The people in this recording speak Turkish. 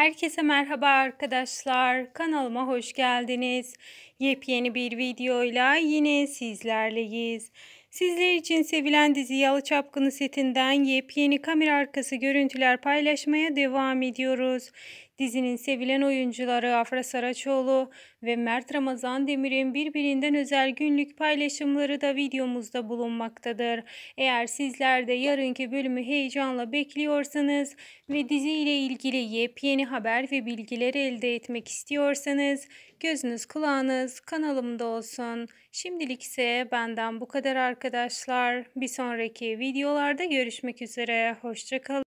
Herkese merhaba arkadaşlar. Kanalıma hoş geldiniz. Yepyeni bir videoyla yine sizlerleyiz. Sizler için sevilen dizi Yalı Çapkını setinden yepyeni kamera arkası görüntüler paylaşmaya devam ediyoruz. Dizinin sevilen oyuncuları Afra Saraçoğlu ve Mert Ramazan Demir'in birbirinden özel günlük paylaşımları da videomuzda bulunmaktadır. Eğer sizler de yarınki bölümü heyecanla bekliyorsanız ve dizi ile ilgili yepyeni haber ve bilgileri elde etmek istiyorsanız gözünüz kulağınız kanalımda olsun. Şimdilik ise benden bu kadar arkadaşlar arkadaşlar. Bir sonraki videolarda görüşmek üzere. Hoşçakalın.